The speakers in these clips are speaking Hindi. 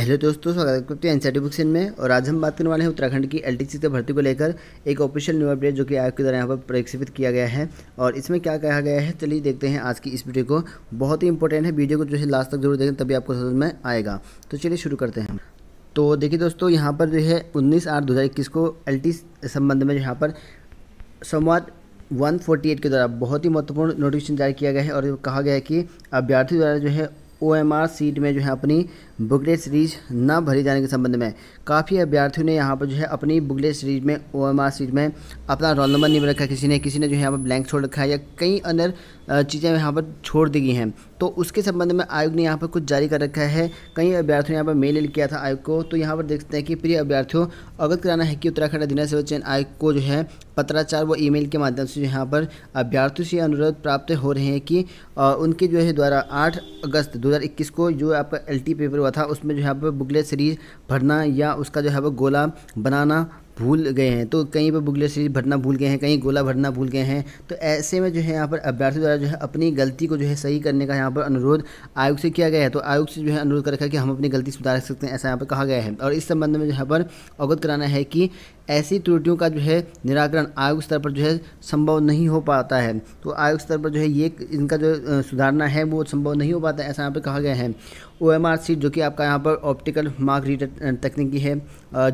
हेलो दोस्तों स्वागत करते हैं सी बुक में और आज हम बात करने वाले हैं उत्तराखंड की एलटीसी से भर्ती को लेकर एक ऑफिशियल न्यू अपडेट जो कि आयोग के द्वारा यहाँ पर प्रक्षेपित किया गया है और इसमें क्या कहा गया है चलिए देखते हैं आज की इस वीडियो को बहुत ही इंपॉर्टेंट है वीडियो को जो है लास्ट तक जरूर देखें तभी आपको समझ में आएगा तो चलिए शुरू करते हैं तो देखिए दोस्तों यहाँ पर जो है उन्नीस आठ दो को एल संबंध में यहाँ पर संवाद 148 के द्वारा बहुत ही महत्वपूर्ण नोटिफिकेशन जारी किया गया है और कहा गया है कि अभ्यर्थी द्वारा जो है ओ एम आर सीट में जो है अपनी बुकलेट सीरीज न भरी जाने के संबंध में काफ़ी अभ्यर्थियों ने यहाँ पर जो है अपनी बुकलेट सीरीज में ओ एम आर सीट में अपना रोल नंबर नहीं रखा किसी ने किसी ने जो है यहाँ पर ब्लैंक छोड़ रखा है या कई अन्य चीज़ें यहाँ पर छोड़ दी गई हैं तो उसके संबंध में आयोग ने यहाँ पर कुछ जारी कर रखा है कई अभ्यर्थियों ने यहाँ पर मेल किया था आयोग को तो यहाँ पर देखते हैं कि प्रिय अभ्यर्थियों अवगत कराना है कि उत्तराखंड अधीन सेवा चयन आयोग को जो है पत्राचार व ईमेल के माध्यम से यहाँ पर अभ्यर्थियों से अनुरोध प्राप्त हो रहे हैं कि उनके जो है द्वारा आठ अगस्त 2021 को जो आपका एल पेपर हुआ था उसमें जो है यहाँ पर बुकलेट सीरीज भरना या उसका जो है वो गोला बनाना भूल गए हैं तो कहीं पर बुगले सीरीज भरना भूल गए हैं कहीं गोला भरना भूल गए हैं तो ऐसे में जो है यहाँ पर अभ्यर्थी द्वारा जो है अपनी गलती को जो है सही करने का यहाँ पर अनुरोध आयोग से किया गया है तो आयोग से जो है अनुरोध कर रखा है कि हम अपनी गलती सुधार सकते हैं ऐसा यहाँ पर कहा गया है और इस संबंध में यहाँ पर अवगत कराना है कि ऐसी त्रुटियों का जो है निराकरण आयोग स्तर पर जो है संभव नहीं हो पाता है तो आयोग स्तर पर जो है ये इनका जो सुधारना है वो संभव नहीं हो पाता है ऐसा यहाँ पर कहा गया है ओ एम आर सी जो कि आपका यहाँ पर ऑप्टिकल मार्क रीडर तकनीकी है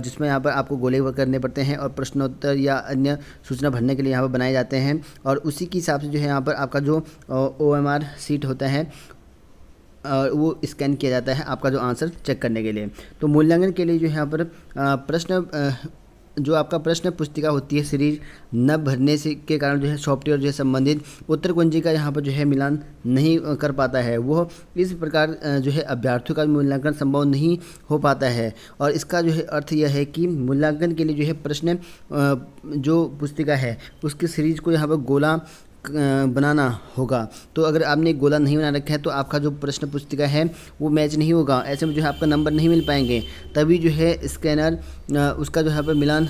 जिसमें यहाँ पर आपको गोले करने पड़ते हैं और प्रश्नोत्तर या अन्य सूचना भरने के लिए यहाँ पर बनाए जाते हैं और उसी के हिसाब से जो है यहाँ पर आपका जो ओ एम आर सीट होता है और वो स्कैन किया जाता है आपका जो आंसर चेक करने के लिए तो मूल्यांकन के लिए जो है यहाँ पर प्रश्न जो आपका प्रश्न पुस्तिका होती है सीरीज न भरने से के कारण जो है सॉफ्टवेयर जो है संबंधित उत्तर कुंजी का यहाँ पर जो है मिलान नहीं कर पाता है वो इस प्रकार जो है अभ्यर्थियों का मूल्यांकन संभव नहीं हो पाता है और इसका जो है अर्थ यह है कि मूल्यांकन के लिए जो है प्रश्न जो पुस्तिका है उसकी सीरीज को यहाँ पर गोला बनाना होगा तो अगर आपने गोला नहीं बना रखा है तो आपका जो प्रश्न पुस्तिका है वो मैच नहीं होगा ऐसे में जो है आपका नंबर नहीं मिल पाएंगे तभी जो है स्कैनर उसका जो है मिलान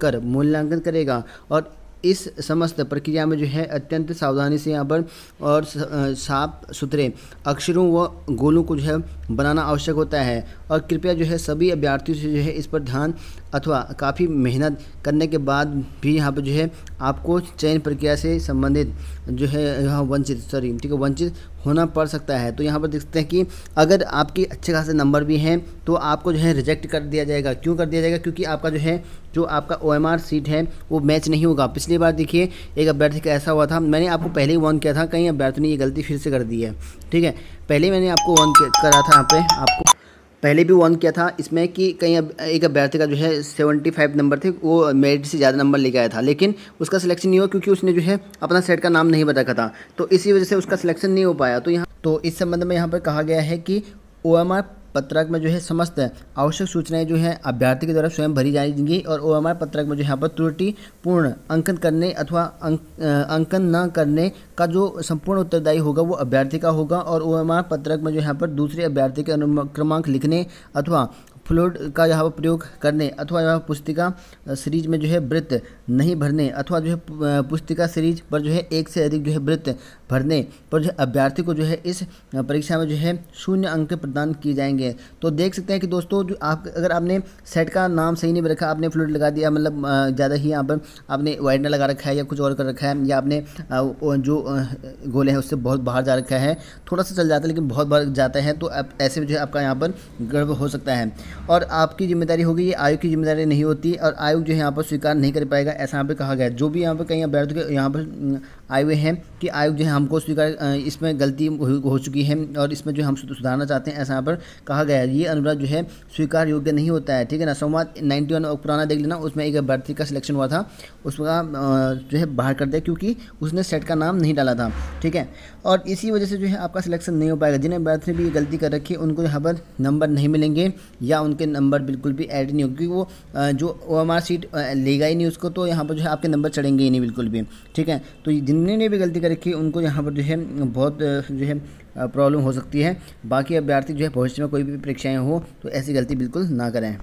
कर मूल्यांकन करेगा और इस समस्त प्रक्रिया में जो है अत्यंत सावधानी से यहाँ पर और साफ सुथरे अक्षरों व गोलों को जो है बनाना आवश्यक होता है और कृपया जो है सभी अभ्यर्थियों से जो है इस पर ध्यान अथवा काफ़ी मेहनत करने के बाद भी यहाँ पर जो है आपको चयन प्रक्रिया से संबंधित जो है यहाँ वंचित सॉरी ठीक है वंचित होना पड़ सकता है तो यहाँ पर देखते हैं कि अगर आपके अच्छे खासे नंबर भी हैं तो आपको जो है रिजेक्ट कर दिया जाएगा क्यों कर दिया जाएगा क्योंकि आपका जो है जो आपका ओ सीट है वो मैच नहीं होगा पिछली बार देखिए एक अभ्यर्थी का ऐसा हुआ था मैंने आपको पहले ही वॉन किया था कहीं अभ्यर्थी ने ये गलती फिर से कर दी है ठीक है पहले मैंने आपको वॉन करा था यहाँ पर आपको पहले भी वार्न किया था इसमें कि कहीं अब एक अभ्यर्थी का जो है सेवेंटी फाइव नंबर थे वो मेरिट से ज़्यादा नंबर लेके आया था लेकिन उसका सिलेक्शन नहीं हुआ क्योंकि उसने जो है अपना सेट का नाम नहीं बता रखा था तो इसी वजह से उसका सिलेक्शन नहीं हो पाया तो यहाँ तो इस संबंध में यहाँ पर कहा गया है कि ओ पत्रक में जो है समस्त आवश्यक सूचनाएं जो है अभ्यर्थी के द्वारा स्वयं भरी जाएंगी और ओ पत्रक में जो यहाँ पर त्रुटि पूर्ण अंकन करने अथवा अंक, अंकन न करने का जो संपूर्ण उत्तरदायी होगा वो अभ्यर्थी का होगा और ओ पत्रक में जो यहाँ पर दूसरे अभ्यर्थी के क्रमांक लिखने अथवा फ्लोट का यहाँ पर प्रयोग करने अथवा यहाँ पुस्तिका सीरीज में जो है वृत्त नहीं भरने अथवा जो है पुस्तिका सीरीज पर जो है एक से अधिक जो है वृत्त भरने पर जो है अभ्यर्थी को जो है इस परीक्षा में जो है शून्य अंक प्रदान किए जाएंगे तो देख सकते हैं कि दोस्तों जो आप अगर आपने सेट का नाम सही नहीं रखा आपने फ्लोट लगा दिया मतलब ज़्यादा ही यहाँ पर आपने वाइडनर लगा रखा है या कुछ और कर रखा है या आपने जो गोले हैं उससे बहुत बाहर जा रखा है थोड़ा सा चल जाता है लेकिन बहुत बार जाता है तो ऐसे में जो है आपका यहाँ पर गर्व हो सकता है और आपकी जिम्मेदारी होगी ये आयोग की जिम्मेदारी नहीं होती और आयोग जो है यहाँ पर स्वीकार नहीं कर पाएगा ऐसा यहाँ पर कहा गया जो भी यहाँ पर कहीं के यहाँ पर आए हुए हैं कि आयोग जो है हमको स्वीकार इसमें गलती हो चुकी है और इसमें जो हम सुधारना चाहते हैं ऐसा यहाँ पर कहा गया है ये अनुरोध जो है स्वीकार योग्य नहीं होता है ठीक है ना संवाद नाइन्टी वन पुराना देख लेना उसमें एक भर्ती का सिलेक्शन हुआ था उसका जो है बाहर कर दिया क्योंकि उसने सेट का नाम नहीं डाला था ठीक है और इसी वजह से जो है आपका सिलेक्शन नहीं हो पाएगा जिन्हें बर्थ ने भी ये गलती कर रखी है उनको यहाँ पर नंबर नहीं मिलेंगे या उनके नंबर बिल्कुल भी ऐड नहीं होगी क्योंकि वो जो ओ सीट लेगा ही नहीं उसको तो यहाँ पर जो है आपके नंबर चढ़ेंगे ही नहीं बिल्कुल भी ठीक है तो जिन जिनने भी गलती कर रखी उनको यहाँ पर जो है बहुत जो है प्रॉब्लम हो सकती है बाकी अभ्यर्थी जो है भविष्य में कोई भी परीक्षाएँ हो तो ऐसी गलती बिल्कुल ना करें